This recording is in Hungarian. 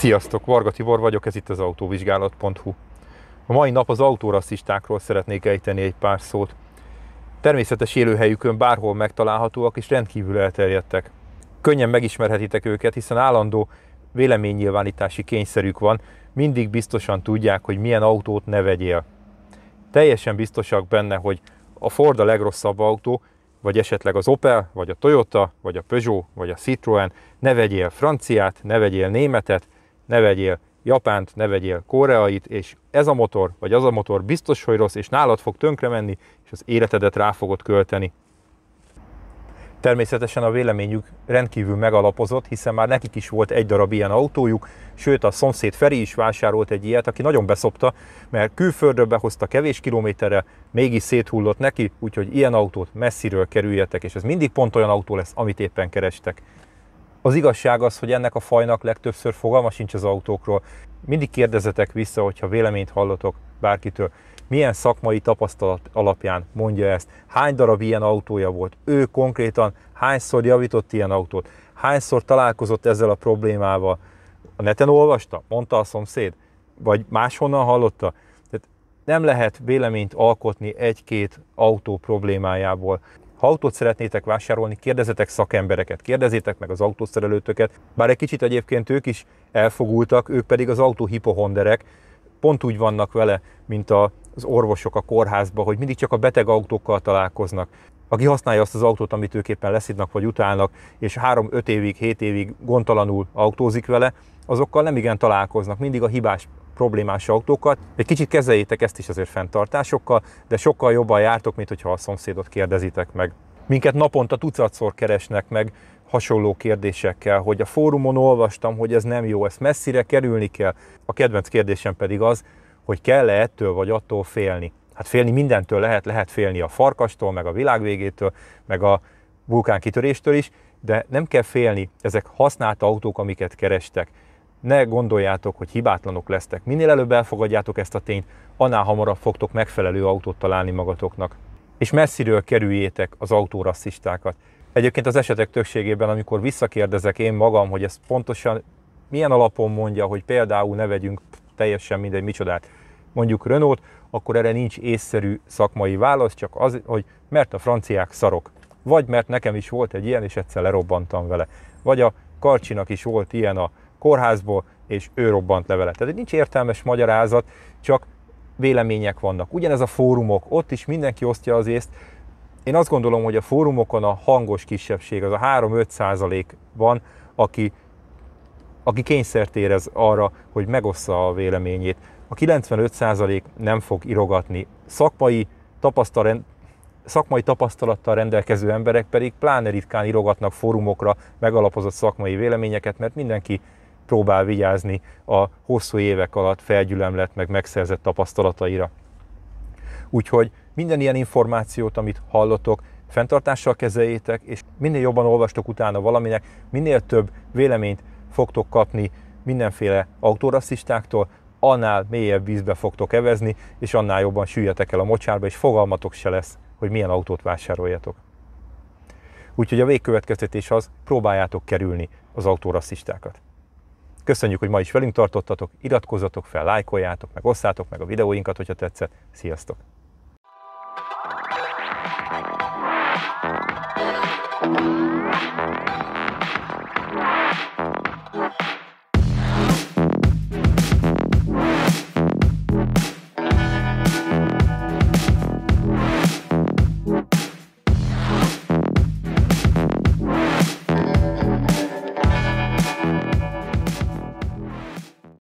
Sziasztok, Varga Tibor vagyok, ez itt az autóvizsgálat.hu. A mai nap az autórasszistákról szeretnék ejteni egy pár szót. Természetes élőhelyükön bárhol megtalálhatóak és rendkívül elterjedtek. Könnyen megismerhetitek őket, hiszen állandó véleménynyilvánítási kényszerük van, mindig biztosan tudják, hogy milyen autót ne vegyél. Teljesen biztosak benne, hogy a Ford a legrosszabb autó, vagy esetleg az Opel, vagy a Toyota, vagy a Peugeot, vagy a Citroen, ne vegyél franciát, ne vegyél németet, ne vegyél Japánt, ne vegyél Koreait, és ez a motor, vagy az a motor biztos, hogy rossz, és nálad fog tönkre menni, és az életedet rá fogod költeni. Természetesen a véleményük rendkívül megalapozott, hiszen már nekik is volt egy darab ilyen autójuk, sőt a szomszéd Feri is vásárolt egy ilyet, aki nagyon beszopta, mert külföldről behozta kevés kilométerre, mégis széthullott neki, úgyhogy ilyen autót messziről kerüljetek, és ez mindig pont olyan autó lesz, amit éppen kerestek. Az igazság az, hogy ennek a fajnak legtöbbször fogalma sincs az autókról. Mindig kérdezetek vissza, hogyha véleményt hallotok bárkitől. Milyen szakmai tapasztalat alapján mondja ezt? Hány darab ilyen autója volt? Ő konkrétan hányszor javított ilyen autót? Hányszor találkozott ezzel a problémával? A neten olvasta? Mondta a szomszéd? Vagy máshonnan hallotta? Tehát nem lehet véleményt alkotni egy-két autó problémájából. Ha autót szeretnétek vásárolni, kérdezetek szakembereket, kérdezzétek meg az autószerelőtöket, bár egy kicsit egyébként ők is elfogultak, ők pedig az autó hipohonderek, pont úgy vannak vele, mint az orvosok a kórházban, hogy mindig csak a beteg autókkal találkoznak aki használja azt az autót, amit ők éppen leszidnak vagy utálnak, és 3-5 évig, 7 évig gondtalanul autózik vele, azokkal nem igen találkoznak, mindig a hibás problémás autókat. Egy kicsit kezeljétek ezt is azért fenntartásokkal, de sokkal jobban jártok, mint hogyha a szomszédot kérdezitek meg. Minket naponta tucatszor keresnek meg hasonló kérdésekkel, hogy a fórumon olvastam, hogy ez nem jó, ezt messzire kerülni kell. A kedvenc kérdésem pedig az, hogy kell-e ettől vagy attól félni. Hát félni mindentől lehet, lehet félni a farkastól, meg a világvégétől, meg a vulkánkitöréstől is, de nem kell félni, ezek használt autók, amiket kerestek ne gondoljátok, hogy hibátlanok lesztek. Minél előbb elfogadjátok ezt a tényt, annál hamarabb fogtok megfelelő autót találni magatoknak. És messziről kerüljétek az autórasszistákat. Egyébként az esetek többségében, amikor visszakérdezek én magam, hogy ez pontosan milyen alapon mondja, hogy például ne vegyünk teljesen mindegy micsodát, mondjuk Renault, akkor erre nincs észszerű szakmai válasz, csak az, hogy mert a franciák szarok. Vagy mert nekem is volt egy ilyen, és egyszer lerobbantam vele. Vagy a Karcsinak is volt ilyen a kórházból, és ő robbant le vele. Tehát nincs értelmes magyarázat, csak vélemények vannak. Ugyanez a fórumok, ott is mindenki osztja az észt. Én azt gondolom, hogy a fórumokon a hangos kisebbség, az a 3-5 százalék van, aki, aki kényszert érez arra, hogy megossza a véleményét. A 95 százalék nem fog irogatni. Szakmai, tapasztalat, szakmai tapasztalattal rendelkező emberek pedig pláne ritkán irogatnak fórumokra megalapozott szakmai véleményeket, mert mindenki próbál vigyázni a hosszú évek alatt felgyülemlett, meg megszerzett tapasztalataira. Úgyhogy minden ilyen információt, amit hallotok, fenntartással kezeljétek, és minél jobban olvastok utána valaminek, minél több véleményt fogtok kapni mindenféle autórasszistáktól, annál mélyebb vízbe fogtok evezni, és annál jobban süljetek el a mocsárba, és fogalmatok se lesz, hogy milyen autót vásároljatok. Úgyhogy a végkövetkeztetés az, próbáljátok kerülni az autórasszistákat. Köszönjük, hogy ma is velünk tartottatok, iratkozzatok fel, lájkoljátok, meg osszátok meg a videóinkat, hogyha tetszett. Sziasztok!